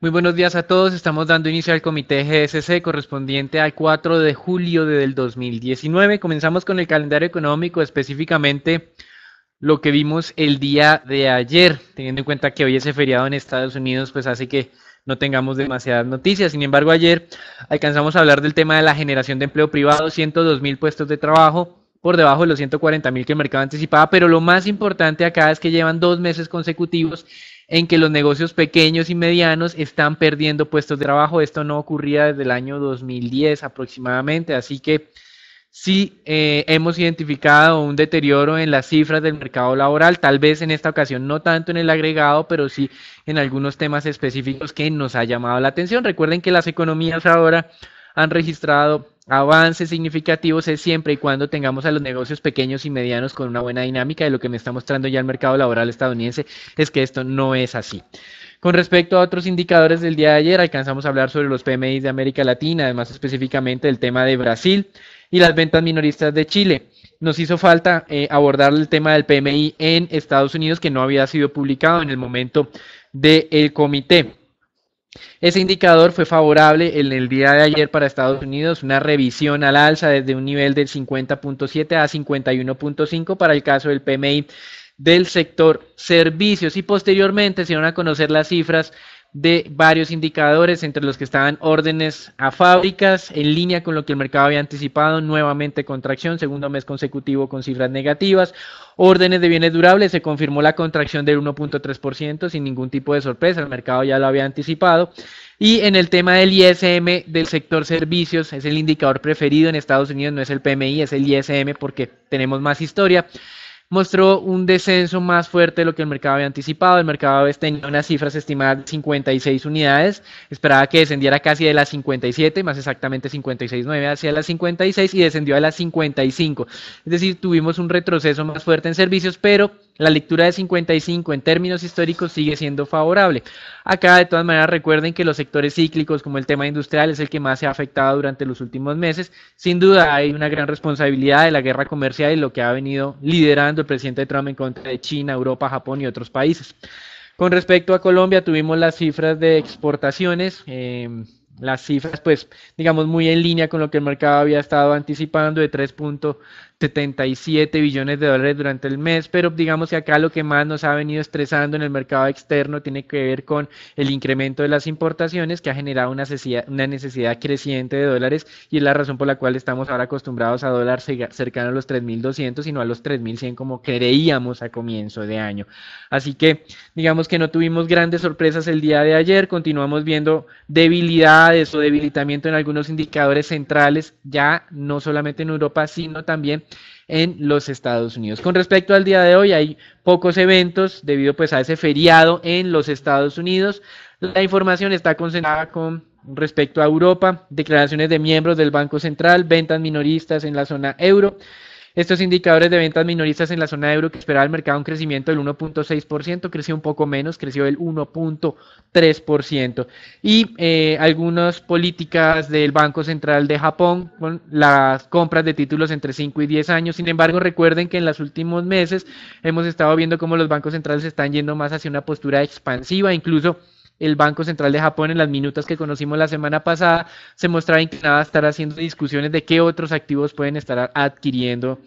Muy buenos días a todos. Estamos dando inicio al comité GSC correspondiente al 4 de julio del 2019. Comenzamos con el calendario económico, específicamente lo que vimos el día de ayer, teniendo en cuenta que hoy es feriado en Estados Unidos, pues hace que no tengamos demasiadas noticias. Sin embargo, ayer alcanzamos a hablar del tema de la generación de empleo privado, 102 mil puestos de trabajo, por debajo de los 140 mil que el mercado anticipaba, pero lo más importante acá es que llevan dos meses consecutivos en que los negocios pequeños y medianos están perdiendo puestos de trabajo. Esto no ocurría desde el año 2010 aproximadamente, así que sí eh, hemos identificado un deterioro en las cifras del mercado laboral, tal vez en esta ocasión no tanto en el agregado, pero sí en algunos temas específicos que nos ha llamado la atención. Recuerden que las economías ahora han registrado avances significativos es siempre y cuando tengamos a los negocios pequeños y medianos con una buena dinámica. Y lo que me está mostrando ya el mercado laboral estadounidense es que esto no es así. Con respecto a otros indicadores del día de ayer, alcanzamos a hablar sobre los PMI de América Latina, además específicamente el tema de Brasil y las ventas minoristas de Chile. Nos hizo falta eh, abordar el tema del PMI en Estados Unidos que no había sido publicado en el momento del comité. Ese indicador fue favorable en el día de ayer para Estados Unidos, una revisión al alza desde un nivel del 50.7 a 51.5 para el caso del PMI del sector servicios y posteriormente se van a conocer las cifras de varios indicadores, entre los que estaban órdenes a fábricas, en línea con lo que el mercado había anticipado, nuevamente contracción, segundo mes consecutivo con cifras negativas, órdenes de bienes durables, se confirmó la contracción del 1.3% sin ningún tipo de sorpresa, el mercado ya lo había anticipado, y en el tema del ISM del sector servicios, es el indicador preferido en Estados Unidos, no es el PMI, es el ISM porque tenemos más historia mostró un descenso más fuerte de lo que el mercado había anticipado. El mercado tenía unas cifras estimadas de 56 unidades, esperaba que descendiera casi de las 57, más exactamente 56.9 hacia las 56 y descendió a las 55. Es decir, tuvimos un retroceso más fuerte en servicios, pero la lectura de 55 en términos históricos sigue siendo favorable. Acá, de todas maneras, recuerden que los sectores cíclicos, como el tema industrial, es el que más se ha afectado durante los últimos meses. Sin duda, hay una gran responsabilidad de la guerra comercial y lo que ha venido liderando el presidente Trump en contra de China, Europa, Japón y otros países. Con respecto a Colombia, tuvimos las cifras de exportaciones. Eh, las cifras, pues, digamos, muy en línea con lo que el mercado había estado anticipando de 3.77 billones de dólares durante el mes, pero digamos que acá lo que más nos ha venido estresando en el mercado externo tiene que ver con el incremento de las importaciones que ha generado una necesidad, creciente de dólares y es la razón por la cual estamos ahora acostumbrados a dólar cercano a los 3.200 y no a los 3.100 como creíamos a comienzo de año. Así que digamos que no tuvimos grandes sorpresas el día de ayer, continuamos viendo debilidad de su debilitamiento en algunos indicadores centrales, ya no solamente en Europa, sino también en los Estados Unidos. Con respecto al día de hoy, hay pocos eventos debido pues a ese feriado en los Estados Unidos. La información está concentrada con respecto a Europa, declaraciones de miembros del Banco Central, ventas minoristas en la zona euro, estos indicadores de ventas minoristas en la zona de euro que esperaba el mercado un crecimiento del 1.6%, creció un poco menos, creció el 1.3%. Y eh, algunas políticas del Banco Central de Japón con las compras de títulos entre 5 y 10 años. Sin embargo, recuerden que en los últimos meses hemos estado viendo cómo los bancos centrales están yendo más hacia una postura expansiva, incluso el Banco Central de Japón en las minutas que conocimos la semana pasada se mostraba inclinada a estar haciendo discusiones de qué otros activos pueden estar adquiriendo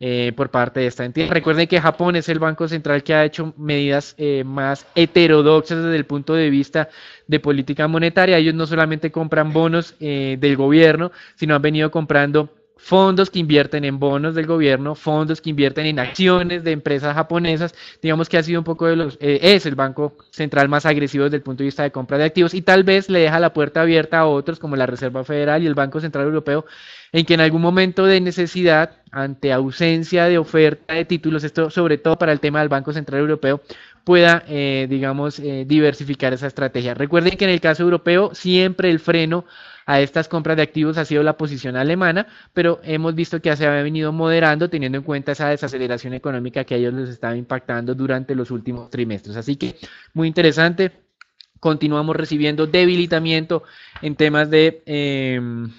eh, por parte de esta entidad. Recuerden que Japón es el banco central que ha hecho medidas eh, más heterodoxas desde el punto de vista de política monetaria. Ellos no solamente compran bonos eh, del gobierno, sino han venido comprando fondos que invierten en bonos del gobierno, fondos que invierten en acciones de empresas japonesas, digamos que ha sido un poco de los, eh, es el banco central más agresivo desde el punto de vista de compra de activos y tal vez le deja la puerta abierta a otros como la Reserva Federal y el Banco Central Europeo, en que en algún momento de necesidad, ante ausencia de oferta de títulos, esto sobre todo para el tema del Banco Central Europeo, pueda, eh, digamos, eh, diversificar esa estrategia. Recuerden que en el caso europeo siempre el freno a estas compras de activos ha sido la posición alemana, pero hemos visto que se ha venido moderando teniendo en cuenta esa desaceleración económica que a ellos les estaba impactando durante los últimos trimestres. Así que muy interesante. Continuamos recibiendo debilitamiento en temas de... Em,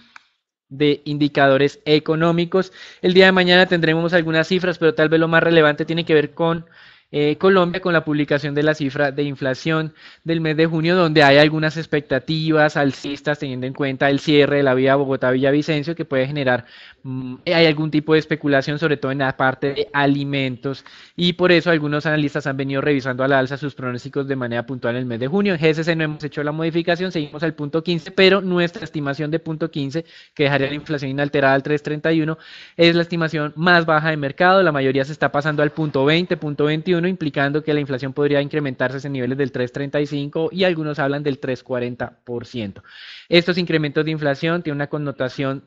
de indicadores económicos. El día de mañana tendremos algunas cifras, pero tal vez lo más relevante tiene que ver con eh, Colombia con la publicación de la cifra de inflación del mes de junio, donde hay algunas expectativas alcistas teniendo en cuenta el cierre de la vía Bogotá-Villavicencio que puede generar, mm, hay algún tipo de especulación, sobre todo en la parte de alimentos, y por eso algunos analistas han venido revisando a la alza sus pronósticos de manera puntual en el mes de junio. En GSC no hemos hecho la modificación, seguimos al punto 15, pero nuestra estimación de punto 15, que dejaría la inflación inalterada al 3.31, es la estimación más baja de mercado, la mayoría se está pasando al punto 20, punto 21, implicando que la inflación podría incrementarse en niveles del 3,35 y algunos hablan del 3,40%. Estos incrementos de inflación tienen una connotación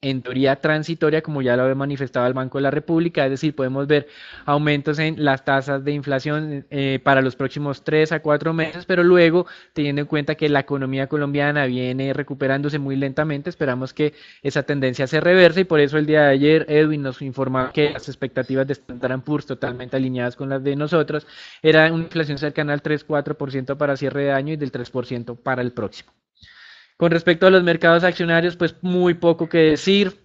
en teoría transitoria, como ya lo había manifestado el Banco de la República, es decir, podemos ver aumentos en las tasas de inflación eh, para los próximos tres a cuatro meses, pero luego, teniendo en cuenta que la economía colombiana viene recuperándose muy lentamente, esperamos que esa tendencia se reverse y por eso el día de ayer Edwin nos informaba que las expectativas de Standard Poor's, totalmente alineadas con las de nosotros, era una inflación cercana al 3-4% para cierre de año y del 3% para el próximo. Con respecto a los mercados accionarios, pues muy poco que decir.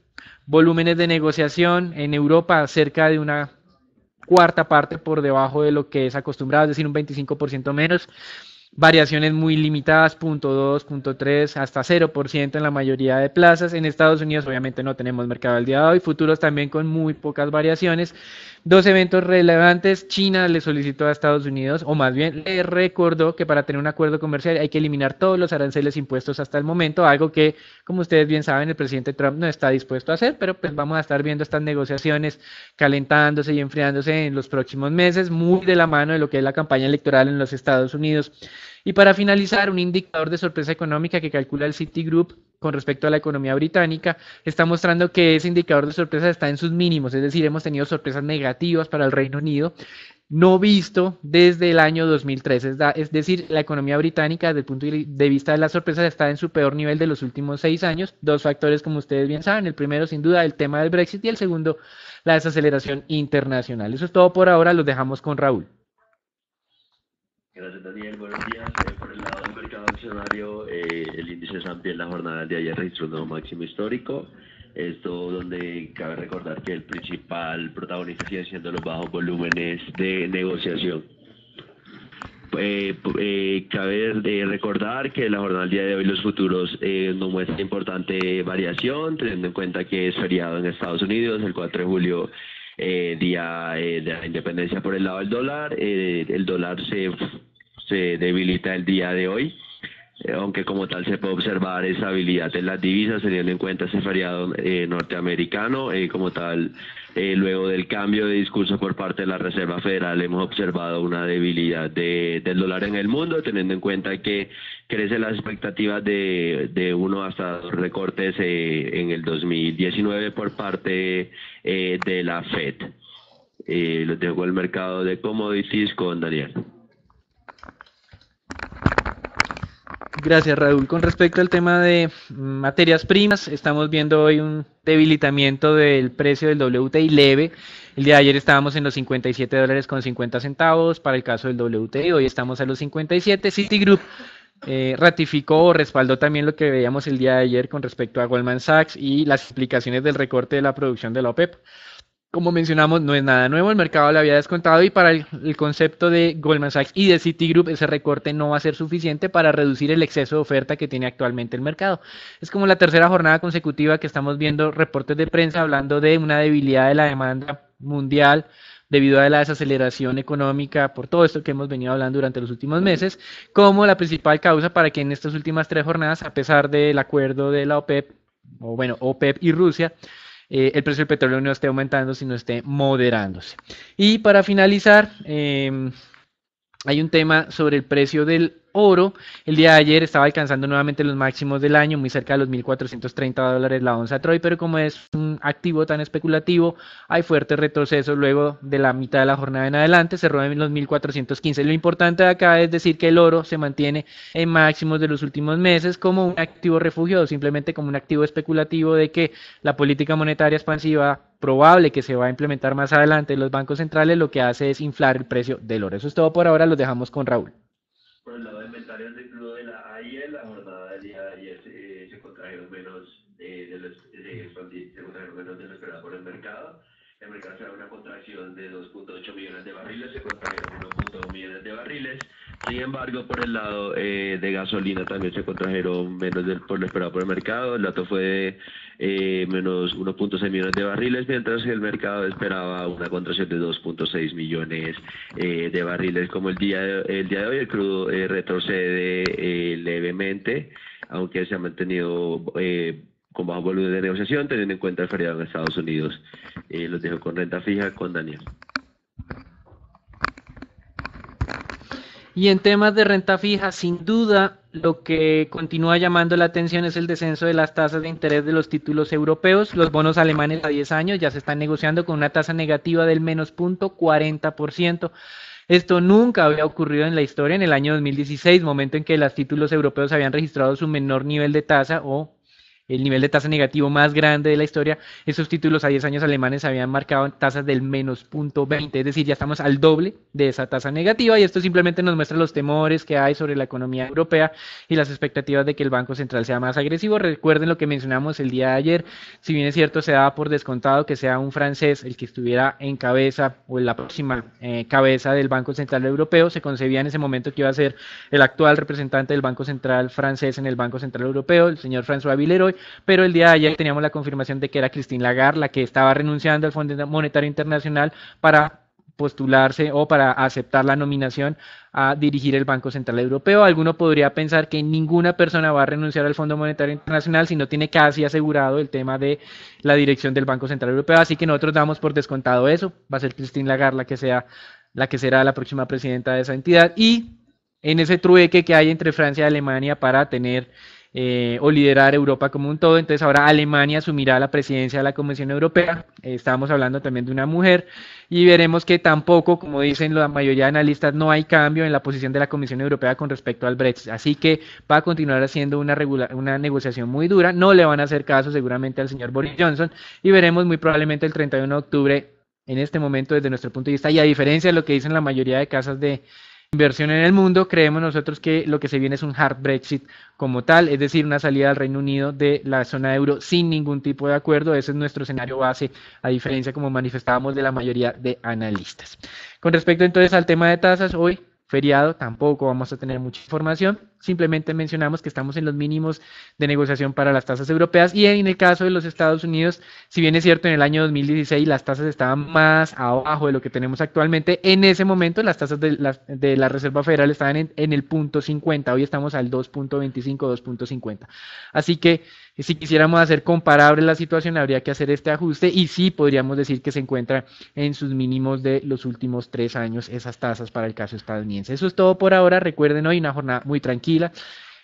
Volúmenes de negociación en Europa cerca de una cuarta parte por debajo de lo que es acostumbrado, es decir, un 25% menos. Variaciones muy limitadas, 0.2, 0.3, hasta 0% en la mayoría de plazas. En Estados Unidos obviamente no tenemos mercado al día de hoy, futuros también con muy pocas variaciones. Dos eventos relevantes, China le solicitó a Estados Unidos, o más bien le recordó que para tener un acuerdo comercial hay que eliminar todos los aranceles impuestos hasta el momento, algo que, como ustedes bien saben, el presidente Trump no está dispuesto a hacer, pero pues vamos a estar viendo estas negociaciones calentándose y enfriándose en los próximos meses, muy de la mano de lo que es la campaña electoral en los Estados Unidos. Y para finalizar, un indicador de sorpresa económica que calcula el Citigroup con respecto a la economía británica, está mostrando que ese indicador de sorpresa está en sus mínimos, es decir, hemos tenido sorpresas negativas para el Reino Unido, no visto desde el año 2013, es, es decir, la economía británica desde el punto de vista de las sorpresas está en su peor nivel de los últimos seis años, dos factores como ustedes bien saben, el primero sin duda el tema del Brexit y el segundo la desaceleración internacional. Eso es todo por ahora, los dejamos con Raúl. Gracias, Daniel. Buenos días. Eh, por el lado del mercado accionario, eh, el índice S&P en la jornada del día de ayer registró un nuevo máximo histórico. Esto donde cabe recordar que el principal protagonista sigue siendo los bajos volúmenes de negociación. Eh, cabe recordar que la jornada del día de hoy los futuros no muestra importante variación, teniendo en cuenta que es feriado en Estados Unidos, el 4 de julio eh, día eh, de la independencia por el lado del dólar. Eh, el dólar se, se debilita el día de hoy. Eh, aunque como tal se puede observar esa habilidad en las divisas, teniendo en cuenta ese feriado eh, norteamericano, eh, como tal, luego del cambio de discurso por parte de la Reserva Federal, hemos observado una debilidad de, del dólar en el mundo, teniendo en cuenta que crecen las expectativas de, uno hasta dos recortes en el 2019 por parte de la Fed. lo dejo el mercado de commodities con Daniel. Gracias, Raúl. Con respecto al tema de materias primas, estamos viendo hoy un debilitamiento del precio del WTI leve. El día de ayer estábamos en los 57 dólares con 50 centavos para el caso del WTI, hoy estamos a los 57. Citigroup eh, ratificó o respaldó también lo que veíamos el día de ayer con respecto a Goldman Sachs y las explicaciones del recorte de la producción de la OPEP. E como mencionamos, no es nada nuevo, el mercado lo había descontado y para el, el, concepto de Goldman Sachs y de Citigroup, ese recorte no va a ser suficiente para reducir el exceso de oferta que tiene actualmente el mercado. Es como la tercera jornada consecutiva que estamos viendo reportes de prensa hablando de una debilidad de la demanda mundial debido a la desaceleración económica por todo esto que hemos venido hablando durante los últimos meses, como la principal causa para que en estas últimas tres jornadas, a pesar del acuerdo de la OPEP, o bueno, OPEP y Rusia, eh, el precio del petróleo no esté aumentando, sino esté moderándose. Y para finalizar, em, hay un tema sobre el precio del oro. El día de ayer estaba alcanzando nuevamente los máximos del año, muy cerca de los 1.430 dólares la onza Troy, pero como es un activo tan especulativo, hay fuertes retrocesos luego de la mitad de la jornada en adelante, cerró en los 1.415. Lo importante acá es decir que el oro se mantiene en máximos de los últimos meses como un activo refugio o simplemente como un activo especulativo de que la política monetaria expansiva probable que se va a implementar más adelante en los bancos centrales lo que hace es inflar el precio del oro. Eso es todo por ahora, los dejamos con Raúl por el lado de inventarios de crudo de la AIE, la jornada del día de ayer se contrajeron menos eh, de los, de, eh, se menos de lo esperado por el mercado. El mercado será una contracción de 2.8 millones de barriles, se contrajeron 1.1 millones de barriles. Sin embargo, por el lado eh, de gasolina también se contrajeron menos del, por lo esperado por el mercado. El dato fue de eh, menos 1.6 millones de barriles, mientras que el mercado esperaba una contracción de 2.6 millones eh, de barriles. Como el día el día de hoy, el crudo eh, retrocede levemente, aunque se ha mantenido con bajo volumen de negociación, teniendo en cuenta el feriado en Estados Unidos. los dejo con renta fija con Daniel. Y en temas de renta fija, sin duda, lo que continúa llamando la atención es el descenso de las tasas de interés de los títulos europeos. Los bonos alemanes a 10 años ya se están negociando con una tasa negativa del menos 0.40%. Esto nunca había ocurrido en la historia en el año 2016, momento en que los títulos europeos habían registrado su menor nivel de tasa o el nivel de tasa negativo más grande de la historia. Esos títulos a 10 años alemanes habían marcado tasas del menos punto 20, es decir, ya estamos al doble de esa tasa negativa y esto simplemente nos muestra los temores que hay sobre la economía europea y las expectativas de que el Banco Central sea más agresivo. Recuerden lo que mencionamos el día de ayer, si bien es cierto, se daba por descontado que sea un francés el que estuviera en cabeza o en la próxima eh, cabeza del Banco Central Europeo, se concebía en ese momento que iba a ser el actual representante del Banco Central francés en el Banco Central Europeo, el señor François Villeroy, pero el día de ayer teníamos la confirmación de que era Christine Lagarde la que estaba renunciando al Fondo Monetario Internacional para postularse o para aceptar la nominación a dirigir el Banco Central Europeo. Alguno podría pensar que ninguna persona va a renunciar al Fondo Monetario Internacional si no tiene casi asegurado el tema de la dirección del Banco Central Europeo, así que nosotros damos por descontado eso. Va a ser Christine Lagarde la que sea la que será la próxima presidenta de esa entidad y en ese trueque que hay entre Francia y Alemania para tener eh, o liderar Europa como un todo. Entonces ahora Alemania asumirá la presidencia de la Comisión Europea. estamos eh, estábamos hablando también de una mujer y veremos que tampoco, como dicen la mayoría de analistas, no hay cambio en la posición de la Comisión Europea con respecto al Brexit. Así que va a continuar haciendo una, una negociación muy dura. No le van a hacer caso seguramente al señor Boris Johnson y veremos muy probablemente el 31 de octubre en este momento desde nuestro punto de vista y a diferencia de lo que dicen la mayoría de casas de inversión en el mundo, creemos nosotros que lo que se viene es un hard Brexit como tal, es decir, una salida del Reino Unido de la zona euro sin ningún tipo de acuerdo. Ese es nuestro escenario base, a diferencia, como manifestábamos, de la mayoría de analistas. Con respecto entonces al tema de tasas, hoy feriado tampoco vamos a tener mucha información simplemente mencionamos que estamos en los mínimos de negociación para las tasas europeas y en el caso de los Estados Unidos, si bien es cierto, en el año 2016 las tasas estaban más abajo de lo que tenemos actualmente, en ese momento las tasas de la, Reserva Federal estaban en, el punto 50, hoy estamos al 2.25, 2.50. Así que si quisiéramos hacer comparable la situación, habría que hacer este ajuste y sí podríamos decir que se encuentra en sus mínimos de los últimos tres años esas tasas para el caso estadounidense. Eso es todo por ahora. Recuerden hoy una jornada muy tranquila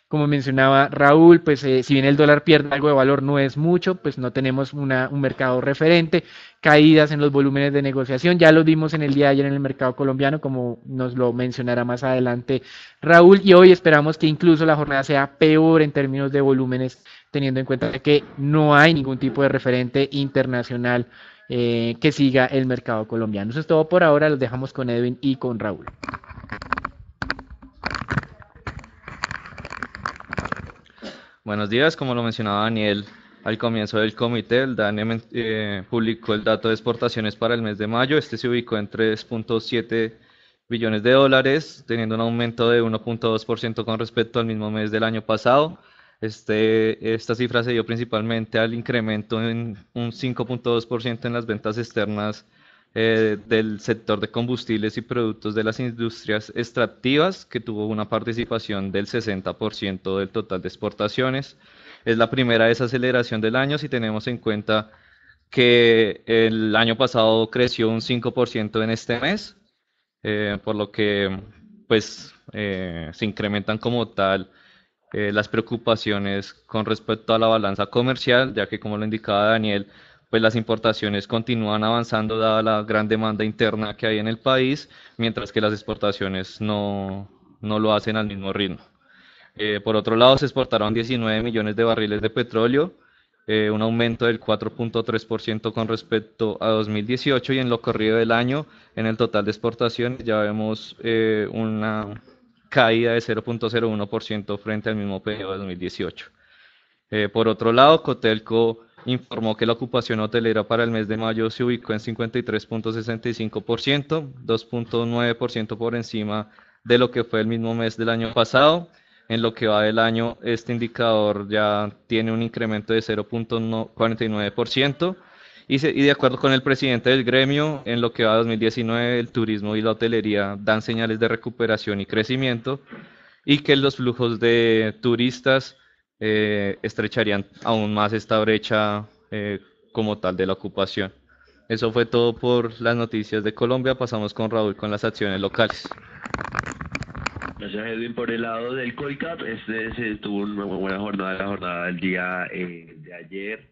como mencionaba Raúl, pues eh, si bien el dólar pierde algo de valor, no es mucho, pues no tenemos un mercado referente, caídas en los volúmenes de negociación, ya lo vimos en el día de ayer en el mercado colombiano, como nos lo mencionará más adelante Raúl, y hoy esperamos que incluso la jornada sea peor en términos de volúmenes, teniendo en cuenta que no hay ningún tipo de referente internacional eh, que siga el mercado colombiano. Eso es todo por ahora, los dejamos con Edwin y con Raúl. Buenos días, como lo mencionaba Daniel, al comienzo del comité, el DANE eh, publicó el dato de exportaciones para el mes de mayo. Este se ubicó en 3.7 billones de dólares, teniendo un aumento de 1.2% con respecto al mismo mes del año pasado. Este, esta cifra se dio principalmente al incremento en un 5.2% en las ventas externas eh, del sector de combustibles y productos de las industrias extractivas, que tuvo una participación del 60% del total de exportaciones. Es la primera desaceleración del año si tenemos en cuenta que el año pasado creció un 5% en este mes, eh, por lo que pues eh, se incrementan como tal las preocupaciones con respecto a la balanza comercial, ya que como lo indicaba Daniel, pues las importaciones continúan avanzando dada la gran demanda interna que hay en el país, mientras que las exportaciones no, no lo hacen al mismo ritmo. Eh, por otro lado, se exportaron 19 millones de barriles de petróleo, eh, un aumento del 4.3% con respecto a 2018 y en lo corrido del año, en el total de exportaciones ya vemos eh, una caída de 0.01% frente al mismo periodo de 2018. por otro lado, Cotelco informó que la ocupación hotelera para el mes de mayo se ubicó en 53.65%, 2.9% por encima de lo que fue el mismo mes del año pasado. En lo que va del año, este indicador ya tiene un incremento de 0.49%. Y, y de acuerdo con el presidente del gremio, en lo que va a 2019, el turismo y la hotelería dan señales de recuperación y crecimiento y que los flujos de turistas eh, estrecharían aún más esta brecha eh, como tal de la ocupación. Eso fue todo por las noticias de Colombia. Pasamos con Raúl con las acciones locales. Gracias Edwin por el lado del COICAP. Este tuvo una buena jornada, la jornada del día eh, de ayer.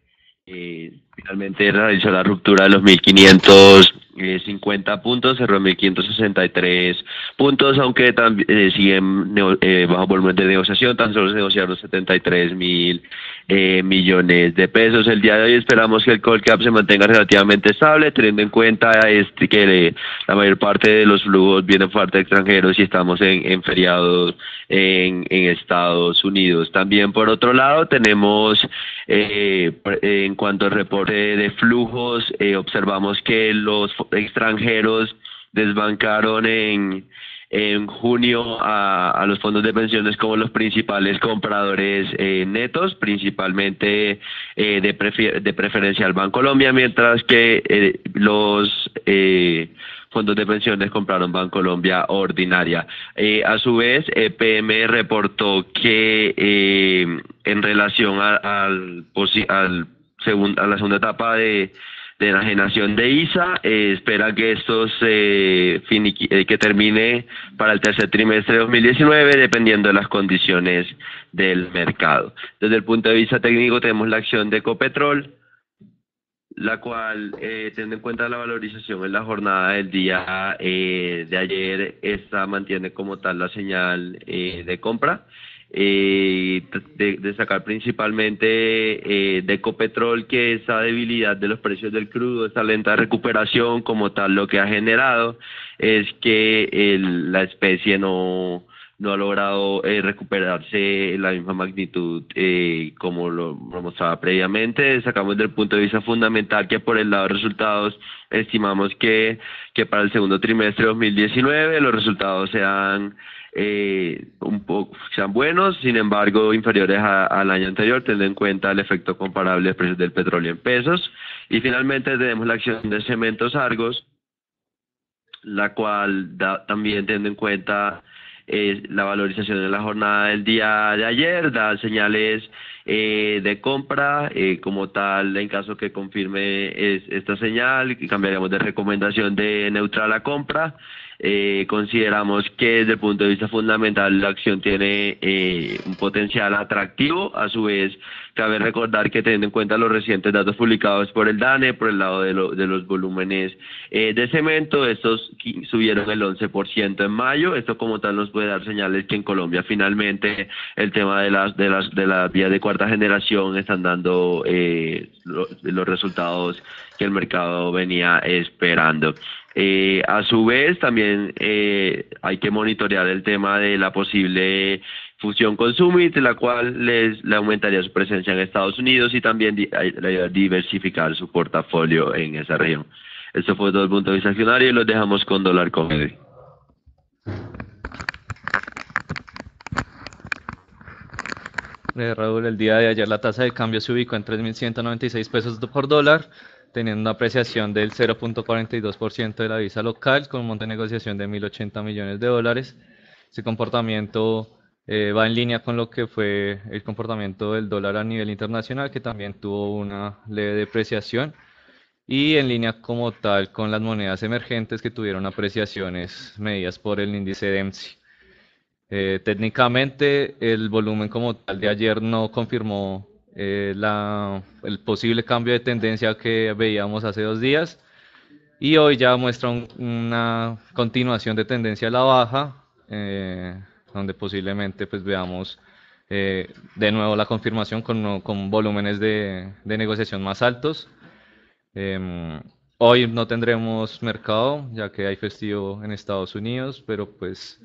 finalmente realizó la ruptura de los 1500 50 eh, puntos, cerró en 1563 puntos, aunque también eh, siguen eh, bajo volumen de negociación, tan solo se negociaron 73 mil millones de pesos. El día de hoy esperamos que el call cap se mantenga relativamente estable, teniendo en cuenta este, que la mayor parte de los flujos vienen parte de extranjeros y estamos en, feriados en Estados Unidos. También, por otro lado, tenemos eh, eh, en cuanto al reporte de flujos, eh, observamos que los extranjeros desbancaron en, en junio a, los fondos de pensiones como los principales compradores eh, netos, principalmente eh, de, preferencia al Banco Colombia, mientras que eh, los eh, fondos de pensiones compraron Bancolombia ordinaria. Eh, a su vez, EPM eh, reportó que eh, en relación a, al, la segunda etapa de, de generación de ISA, espera que esto se que termine para el tercer trimestre de 2019, dependiendo de las condiciones del mercado. Desde el punto de vista técnico, tenemos la acción de Copetrol la cual, eh, teniendo en cuenta la valorización en la jornada del día eh, de ayer, esta mantiene como tal la señal eh, de compra. Eh, de, sacar principalmente eh, de Ecopetrol que esa debilidad de los precios del crudo, esa lenta recuperación como tal, lo que ha generado es que el, la especie no, no ha logrado eh, recuperarse la misma magnitud eh, como lo, mostraba previamente. Sacamos del punto de vista fundamental que por el lado de resultados estimamos que, que para el segundo trimestre de 2019 los resultados sean eh, un poco sean buenos, sin embargo inferiores al año anterior, teniendo en cuenta el efecto comparable de precios del petróleo en pesos. Y finalmente tenemos la acción de Cementos Argos, la cual también teniendo en cuenta eh, la valorización de la jornada del día de ayer, da señales eh, de compra, eh, como tal, en caso que confirme esta señal, cambiaríamos de recomendación de neutral a compra. Eh, consideramos que desde el punto de vista fundamental la acción tiene eh, un potencial atractivo. A su vez, cabe recordar que teniendo en cuenta los recientes datos publicados por el DANE, por el lado de, los volúmenes eh, de cemento, estos subieron el 11% en mayo. Esto como tal nos puede dar señales que en Colombia finalmente el tema de las de las de vías de cuarta generación están dando los resultados que el mercado venía esperando. Eh, a su vez, también eh, hay que monitorear el tema de la posible fusión con Summit, la cual les, le aumentaría su presencia en Estados Unidos y también diversificar su portafolio en esa región. Esto fue todo el punto de vista accionario y los dejamos con dólar comedy. Eh, Raúl, el día de ayer la tasa de cambio se ubicó en 3.196 pesos por dólar, teniendo una apreciación del 0.42% de la divisa local con un monto de negociación de 1.080 millones de dólares. Ese comportamiento eh, va en línea con lo que fue el comportamiento del dólar a nivel internacional, que también tuvo una leve depreciación, y en línea como tal con las monedas emergentes que tuvieron apreciaciones medidas por el índice DEMSI. Eh, técnicamente, el volumen como tal de ayer no confirmó eh, la, el posible cambio de tendencia que veíamos hace dos días y hoy ya muestra una continuación de tendencia a la baja, eh, donde posiblemente pues veamos eh, de nuevo la confirmación con, con volúmenes de, de, negociación más altos. Em, hoy no tendremos mercado, ya que hay festivo en Estados Unidos, pero pues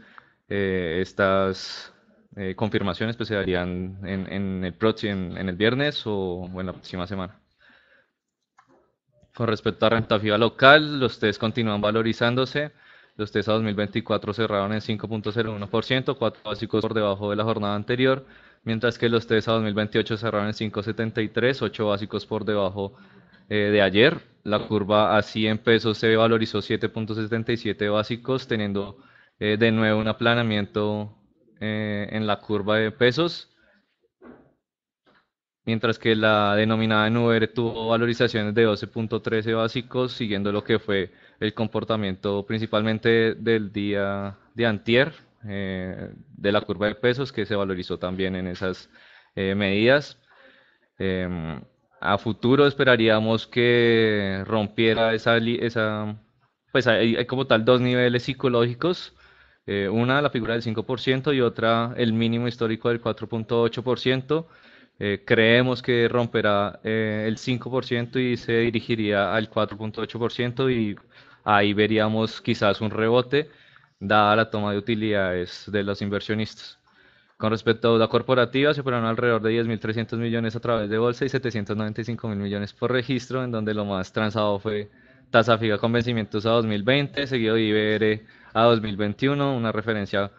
estas eh, confirmaciones pues se darían en, el en, el viernes o, en la próxima semana. Con respecto a renta fija local, los test continúan valorizándose. Los test a 2024 cerraron en 5.01%, cuatro básicos por debajo de la jornada anterior, mientras que los test a 2028 cerraron en 5.73, 8 básicos por debajo eh, de ayer. La curva a 100 pesos se valorizó 7.77 básicos, teniendo eh, de nuevo un aplanamiento eh, en la curva de pesos, mientras que la denominada en tuvo valorizaciones de 12.13 básicos, siguiendo lo que fue el comportamiento principalmente del día de antier, eh, de la curva de pesos, que se valorizó también en esas eh, medidas. a futuro esperaríamos que rompiera esa, esa pues hay como tal dos niveles psicológicos eh, una, la figura del 5% y otra, el mínimo histórico del 4.8%. Eh, creemos que romperá eh, el 5% y se dirigiría al 4.8% y ahí veríamos quizás un rebote dada la toma de utilidades de los inversionistas. Con respecto a deuda corporativa, se operaron alrededor de 10.300 millones a través de bolsa y 795.000 millones por registro, en donde lo más transado fue tasa fija con vencimientos a 2020, seguido de IBR a 2021, una referencia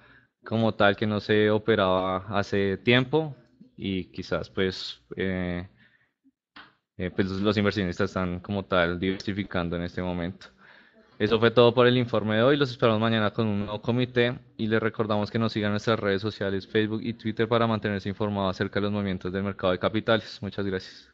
como tal que no se operaba hace tiempo y quizás pues, eh, eh, pues, los inversionistas están como tal diversificando en este momento. Eso fue todo por el informe de hoy. Los esperamos mañana con un nuevo comité y les recordamos que nos sigan nuestras redes sociales, Facebook y Twitter para mantenerse informados acerca de los movimientos del mercado de capitales. Muchas gracias.